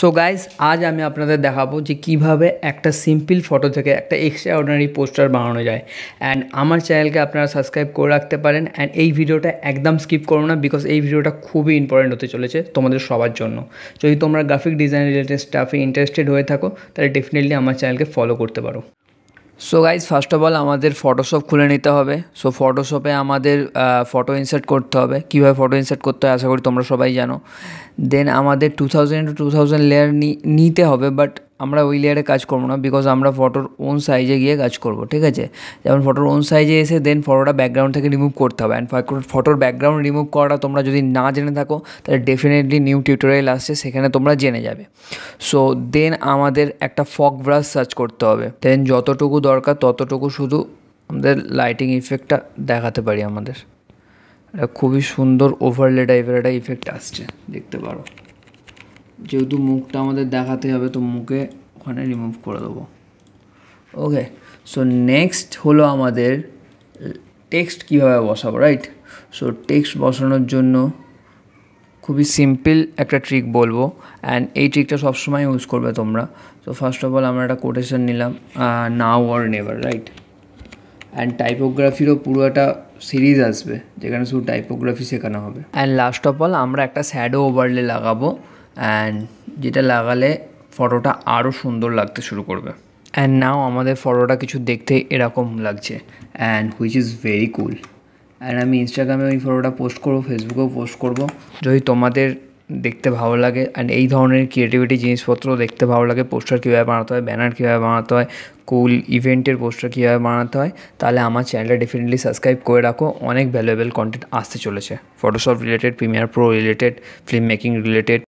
so guys আজ আমি আপনাদের দেখাবো যে কিভাবে একটা সিম্পল ফটো থেকে একটা এক্সট্রা অর্ডিনারি পোস্টার বানানো যায় অ্যান্ড আমার চ্যানেলকে আপনারা সাবস্ক্রাইব করে রাখতে পারেন অ্যান্ড এই ভিডিওটা একদম স্কিপ করো না বিকজ এই ভিডিওটা খুবই ইম্পর্টেন্ট হতে চলেছে তোমাদের সবার জন্য যদি তোমরা গ্রাফিক ডিজাইন রিলেটেড স্টাফে ইন্টারেস্টেড হয়ে থাকো তাহলে ডেফিনেটলি আমার চ্যানেলকে ফলো করতে পারো so guys first of all আমাদের ফটোশপ খুলে নিতে হবে সো ফটোশপে আমাদের ফটো ইনসার্ট করতে হবে কীভাবে ফটো ইনসার্ট করতে হয় আশা করি তোমরা সবাই জানো দেন আমাদের two thousand two thousand layer নিতে হবে বাট আমরা ওই লেয়ারে কাজ করবো না বিকজ আমরা ফটোর ওন সাইজে গিয়ে কাজ করব ঠিক আছে যেমন ফটোর ওন সাইজে এসে দেন ফটোটা ব্যাকগ্রাউন্ড থেকে রিমুভ করতে হবে অ্যান্ড ফটোর ব্যাকগ্রাউন্ড রিমুভ করাটা তোমরা যদি না জেনে থাকো তাহলে ডেফিনেটলি নিউ টিউটোরিয়াল আসছে সেখানে তোমরা জেনে যাবে সো দেন আমাদের একটা ফক ব্রাশ সার্চ করতে হবে দেন যতটুকু দরকার ততটুকু শুধু আমাদের লাইটিং ইফেক্টটা দেখাতে পারি আমাদের এটা খুবই সুন্দর ওভারলে টাইপের একটা ইফেক্ট আসছে দেখতে পারো যেহেতু মুখটা আমাদের দেখাতে হবে তো মুখে ওখানে রিমুভ করে দেবো ওকে সো নেক্সট হলো আমাদের টেক্সট কীভাবে বসাবো রাইট সো টেক্সট বসানোর জন্য খুবই সিম্পল একটা ট্রিক বলবো অ্যান্ড এই ট্রিকটা সবসময় ইউজ করবে তোমরা তো ফার্স্ট অফ অল আমরা একটা কোটেশন নিলাম now or never right and টাইপোগ্রাফিরও পুরো একটা সিরিজ আসবে যেখানে শুধু টাইপোগ্রাফি শেখানো হবে অ্যান্ড লাস্ট অফ অল আমরা একটা স্যাডো ওভারলে লাগাবো অ্যান্ড যেটা লাগালে ফটোটা আরও সুন্দর লাগতে শুরু করবে অ্যান্ড নাও আমাদের ফটোটা কিছু দেখতে এরকম লাগছে and which is very cool and আমি ইনস্টাগ্রামে ওই ফটোটা পোস্ট করবো ফেসবুকেও পোস্ট করব যদি তোমাদের দেখতে ভালো লাগে অ্যান্ড এই ধরনের ক্রিয়েটিভিটি জিনিসপত্র দেখতে ভালো লাগে পোস্টার কীভাবে বানাতে হয় ব্যানার কীভাবে বানাতে হয় কুল ইভেন্টের পোস্টার কীভাবে বানাতে হয় তাহলে আমার চ্যানেলটা ডেফিনেটলি সাবস্ক্রাইব করে রাখো অনেক ভ্যালুয়েবল কন্টেন্ট আসতে চলেছে Photoshop related Premiere Pro related film making related